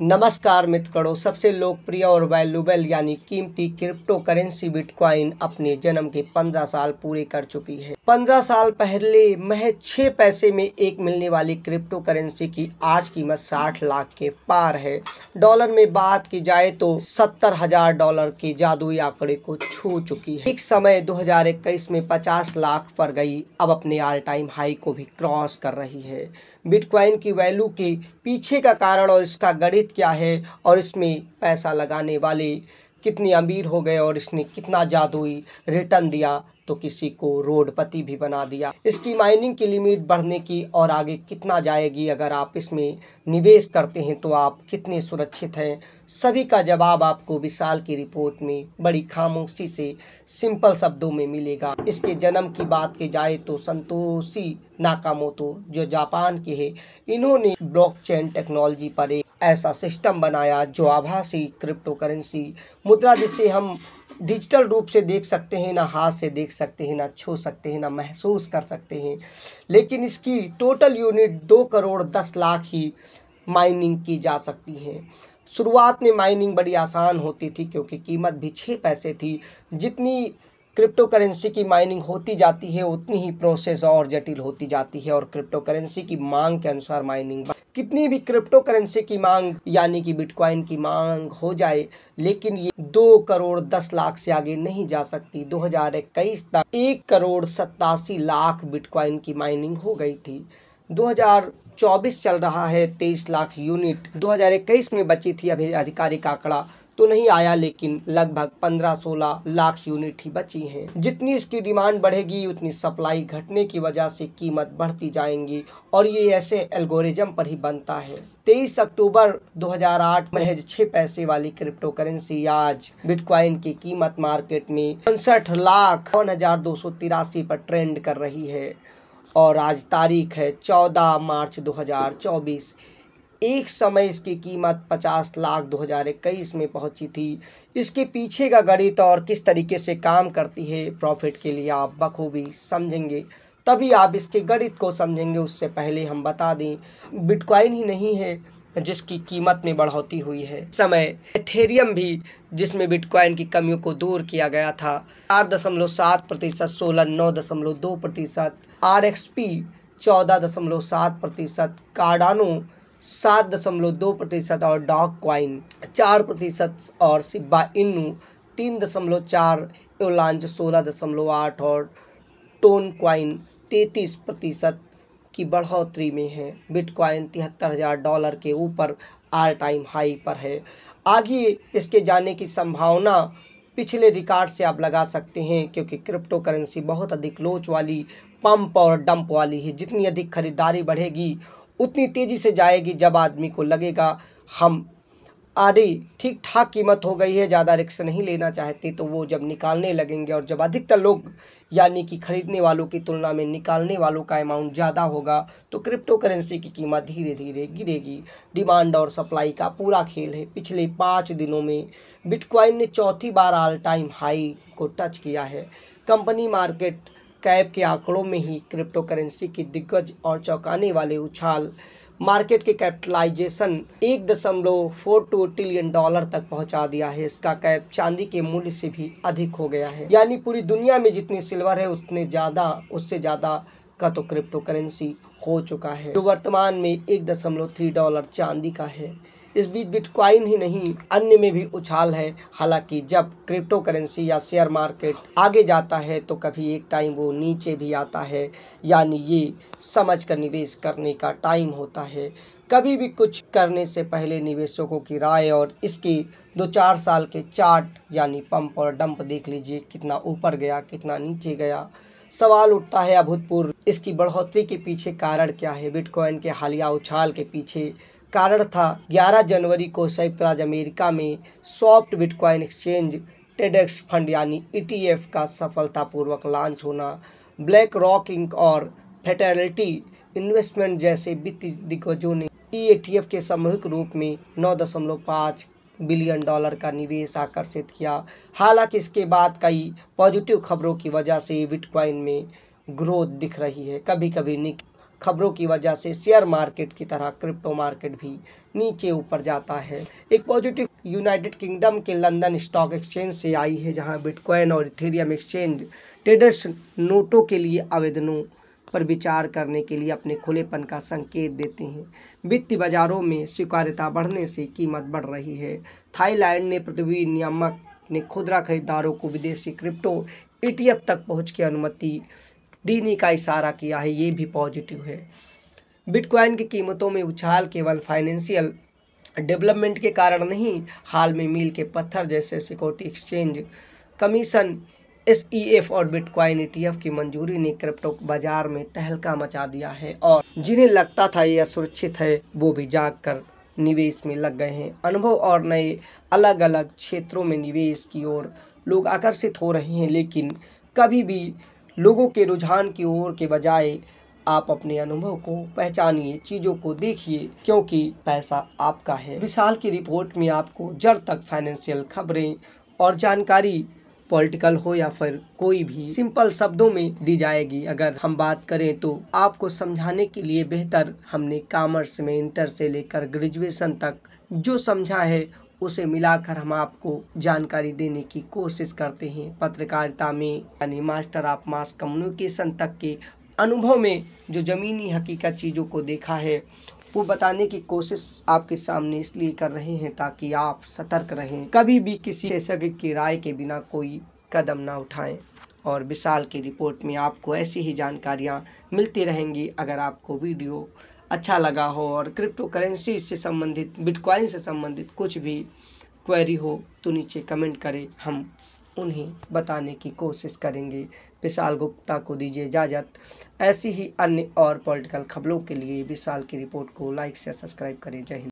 नमस्कार मित्रों सबसे लोकप्रिय और वैल्यूबल यानी कीमती क्रिप्टो करेंसी बिटकॉइन अपने जन्म के पंद्रह साल पूरे कर चुकी है पंद्रह साल पहले महज छः पैसे में एक मिलने वाली क्रिप्टो करेंसी की आज कीमत साठ लाख के पार है डॉलर में बात की जाए तो सत्तर हजार डॉलर के जादुई आंकड़े को छू चुकी है एक समय दो में पचास लाख पर गई अब अपने ऑल टाइम हाई को भी क्रॉस कर रही है बिटकॉइन की वैल्यू के पीछे का कारण और इसका गणित खेत क्या है और इसमें पैसा लगाने वाले कितने अमीर हो गए और इसने कितना जादुई रिटर्न दिया तो किसी को रोडपति भी बना दिया इसकी माइनिंग की लिमिट बढ़ने की और आगे कितना जाएगी अगर आप इसमें निवेश करते हैं तो आप कितने सुरक्षित हैं सभी का जवाब आपको विशाल की रिपोर्ट में बड़ी खामोशी से सिंपल शब्दों में मिलेगा इसके जन्म की बात की जाए तो संतोषी नाकामोतो जो जापान के है इन्होंने ब्लॉक टेक्नोलॉजी पर एक ऐसा सिस्टम बनाया जो आभासी क्रिप्टो करेंसी मुद्रा जिसे हम डिजिटल रूप से देख सकते हैं ना हाथ से देख सकते हैं ना छू सकते हैं ना महसूस कर सकते हैं लेकिन इसकी टोटल यूनिट दो करोड़ दस लाख ही माइनिंग की जा सकती है शुरुआत में माइनिंग बड़ी आसान होती थी क्योंकि कीमत भी छः पैसे थी जितनी क्रिप्टो करेंसी की माइनिंग होती जाती है उतनी ही प्रोसेस और जटिल होती जाती है और क्रिप्टो करेंसी की मांग के अनुसार माइनिंग कितनी भी क्रिप्टो करेंसी की मांग यानी कि बिटकॉइन की मांग हो जाए लेकिन ये दो करोड़ दस लाख से आगे नहीं जा सकती दो हजार इक्कीस तक एक करोड़ सत्तासी लाख बिटकॉइन की माइनिंग हो गई थी 2000 2024 चल रहा है 23 लाख यूनिट 2021 में बची थी अभी आधिकारिक आंकड़ा तो नहीं आया लेकिन लगभग 15-16 लाख यूनिट ही बची हैं जितनी इसकी डिमांड बढ़ेगी उतनी सप्लाई घटने की वजह से कीमत बढ़ती जाएंगी और ये ऐसे एल्गोरिज्म पर ही बनता है 23 अक्टूबर 2008 महज छः पैसे वाली क्रिप्टो करेंसी आज बिटकॉइन की कीमत मार्केट में उनसठ लाख उन पर ट्रेंड कर रही है और आज तारीख है चौदह मार्च 2024 एक समय इसकी कीमत पचास लाख इक्कीस में पहुंची थी इसके पीछे का गणित और किस तरीके से काम करती है प्रॉफिट के लिए आप बखूबी समझेंगे तभी आप इसके गणित को समझेंगे उससे पहले हम बता दें बिटकॉइन ही नहीं है जिसकी कीमत में बढ़ोतरी हुई है समय एथेरियम भी जिसमें बिटकॉइन की कमियों को दूर किया गया था चार दशमलव सात प्रतिशत सोलह नौ दशमलव दो प्रतिशत आर एक्स पी चौदह दशमलव सात प्रतिशत कार्डानो सात दशमलव दो प्रतिशत और डॉक क्वाइन चार प्रतिशत और सिब्बा इन तीन दशमलव चार एवलांच सोलह दशमलव आठ और टोन क्वाइन तैतीस प्रतिशत की बढ़ोतरी में है बिटकॉइन तिहत्तर हज़ार डॉलर के ऊपर आल टाइम हाई पर है आगे इसके जाने की संभावना पिछले रिकॉर्ड से आप लगा सकते हैं क्योंकि क्रिप्टो करेंसी बहुत अधिक लोच वाली पंप और डंप वाली है जितनी अधिक खरीदारी बढ़ेगी उतनी तेज़ी से जाएगी जब आदमी को लगेगा हम आदि ठीक ठाक कीमत हो गई है ज़्यादा रिक्स नहीं लेना चाहते तो वो जब निकालने लगेंगे और जब अधिकतर लोग यानी कि ख़रीदने वालों की तुलना में निकालने वालों का अमाउंट ज़्यादा होगा तो क्रिप्टो करेंसी की कीमत धीरे धीरे गिरेगी डिमांड और सप्लाई का पूरा खेल है पिछले पाँच दिनों में बिटकॉइन ने चौथी बार ऑल टाइम हाई को टच किया है कंपनी मार्केट कैप के आंकड़ों में ही क्रिप्टो करेंसी की दिग्गज और चौंकाने वाले उछाल मार्केट के कैपिटलाइजेशन एक दशमलव फोर टू ट्रिलियन डॉलर तक पहुंचा दिया है इसका कैप चांदी के मूल्य से भी अधिक हो गया है यानी पूरी दुनिया में जितनी सिल्वर है उतने ज़्यादा उससे ज़्यादा का तो क्रिप्टो करेंसी हो चुका है जो वर्तमान में एक दशमलव थ्री डॉलर चांदी का है इस बीच बिटकॉइन ही नहीं अन्य में भी उछाल है हालांकि जब क्रिप्टो करेंसी या शेयर मार्केट आगे जाता है तो कभी एक टाइम वो नीचे भी आता है यानी ये समझ कर निवेश करने का टाइम होता है कभी भी कुछ करने से पहले निवेशकों की राय और इसकी दो चार साल के चार्ट यानी पंप और डंप देख लीजिए कितना ऊपर गया कितना नीचे गया सवाल उठता है अभूतपूर्व इसकी बढ़ोतरी के पीछे कारण क्या है बिटकॉइन के हालिया उछाल के पीछे कारण था 11 जनवरी को संयुक्त राज्य अमेरिका में सॉफ्ट बिटकॉइन एक्सचेंज टेडेक्स फंड यानी ई e का सफलतापूर्वक लॉन्च होना ब्लैक रॉक इंक और फेटेलिटी इन्वेस्टमेंट जैसे वित्तीय दिग्गजों ने ईएटीएफ e के सामूहिक रूप में नौ दशमलव पाँच बिलियन डॉलर का निवेश आकर्षित किया हालांकि इसके बाद कई पॉजिटिव खबरों की वजह से बिटकॉइन में ग्रोथ दिख रही है कभी कभी निक खबरों की वजह से शेयर मार्केट की तरह क्रिप्टो मार्केट भी नीचे ऊपर जाता है एक पॉजिटिव यूनाइटेड किंगडम के लंदन स्टॉक एक्सचेंज से आई है जहां बिटकॉइन और इथेरियम एक्सचेंज ट्रेडर्स नोटों के लिए आवेदनों पर विचार करने के लिए अपने खुलेपन का संकेत देते हैं वित्तीय बाजारों में स्वीकार्यता बढ़ने से कीमत बढ़ रही है थाईलैंड ने पृथ्वी नियामक ने खुदरा खरीदारों को विदेशी क्रिप्टो ई तक पहुँच की अनुमति देने का इशारा किया है ये भी पॉजिटिव है बिटकॉइन की कीमतों में उछाल केवल फाइनेंशियल डेवलपमेंट के कारण नहीं हाल में मील के पत्थर जैसे security exchange commission S E F और बिटकॉइन ई टी एफ की मंजूरी ने क्रिप्टो बाजार में तहलका मचा दिया है और जिन्हें लगता था यह सुरक्षित है वो भी जाग कर निवेश में लग गए हैं अनुभव और नए अलग अलग क्षेत्रों में निवेश की ओर लोग आकर्षित हो रहे हैं लेकिन कभी भी लोगों के रुझान की ओर के बजाय आप अपने अनुभव को पहचानिए चीज़ों को देखिए क्योंकि पैसा आपका है विशाल की रिपोर्ट में आपको जड़ तक फाइनेंशियल खबरें और जानकारी पॉलिटिकल हो या फिर कोई भी सिंपल शब्दों में दी जाएगी अगर हम बात करें तो आपको समझाने के लिए बेहतर हमने कॉमर्स में इंटर से लेकर ग्रेजुएशन तक जो समझा है उसे मिलाकर हम आपको जानकारी देने की कोशिश करते हैं पत्रकारिता में यानी मास्टर ऑफ मास कम्युनिकेशन तक के अनुभव में जो ज़मीनी हकीकत चीज़ों को देखा है वो बताने की कोशिश आपके सामने इसलिए कर रहे हैं ताकि आप सतर्क रहें कभी भी किसी विशेषज्ञ की राय के बिना कोई कदम ना उठाएं और विशाल की रिपोर्ट में आपको ऐसी ही जानकारियाँ मिलती रहेंगी अगर आपको वीडियो अच्छा लगा हो और क्रिप्टो करेंसी से संबंधित बिटकॉइन से संबंधित कुछ भी क्वेरी हो तो नीचे कमेंट करें हम उन्हें बताने की कोशिश करेंगे विशाल गुप्ता को दीजिए इजाज़त ऐसी ही अन्य और पॉलिटिकल खबरों के लिए विशाल की रिपोर्ट को लाइक से सब्सक्राइब करें जय हिंद